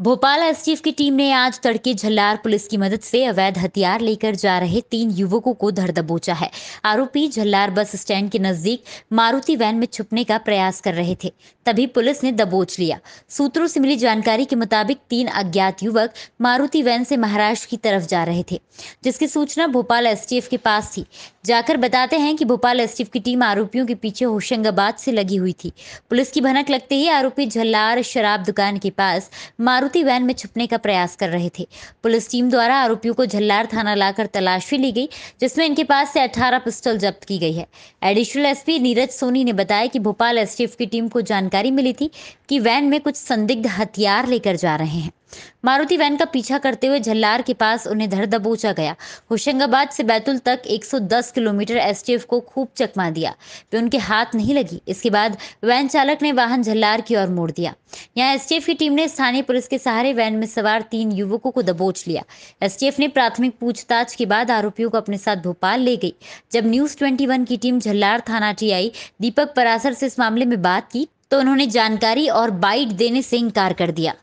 Bhopal STF की team ने आज तड़के झल्लार पुलिस की मदद से अवैध हथियार लेकर जा रहे तीन युवकों को धर दबोचा है आरोपी झल्लार बस स्टैंड के नजदीक मारुति वैन में छुपने का प्रयास कर रहे थे तभी पुलिस ने दबोच लिया सूत्रों से मिली जानकारी के मुताबिक तीन अज्ञात युवक मारुति वैन से महाराष्ट्र की तरफ जा रहे थे जिसकी सूचना भोपाल एस के पास थी जाकर बताते हैं कि भोपाल एसटीएफ की टीम आरोपियों के पीछे होशंगाबाद से लगी हुई थी पुलिस की भनक लगते ही आरोपी झल्लार शराब दुकान के पास मारुति वैन में छुपने का प्रयास कर रहे थे पुलिस टीम द्वारा आरोपियों को झल्लार थाना लाकर तलाशी ली गई जिसमें इनके पास से अठारह पिस्टल जब्त की गई है एडिशनल एसपी नीरज सोनी ने बताया कि भोपाल एसटीएफ की टीम को जानकारी मिली थी कि वैन में कुछ संदिग्ध हथियार लेकर जा रहे हैं मारुति वैन का पीछा करते हुए झल्लार के पास उन्हें धर दबोचा गया होशंगाबाद से बैतूल तक 110 किलोमीटर एसटीएफ को खूब चकमा दिया वे उनके हाथ नहीं लगी इसके बाद वैन चालक ने वाहन झल्लार की ओर मोड़ दिया यहाँ एसटीएफ की टीम ने स्थानीय पुलिस के सहारे वैन में सवार तीन युवकों को दबोच लिया एसटीएफ ने प्राथमिक पूछताछ के बाद आरोपियों को अपने साथ भोपाल ले गई जब न्यूज ट्वेंटी की टीम झल्लार थाना टीआई दीपक परासर से इस मामले में बात की तो उन्होंने जानकारी और बाइट देने से इनकार कर दिया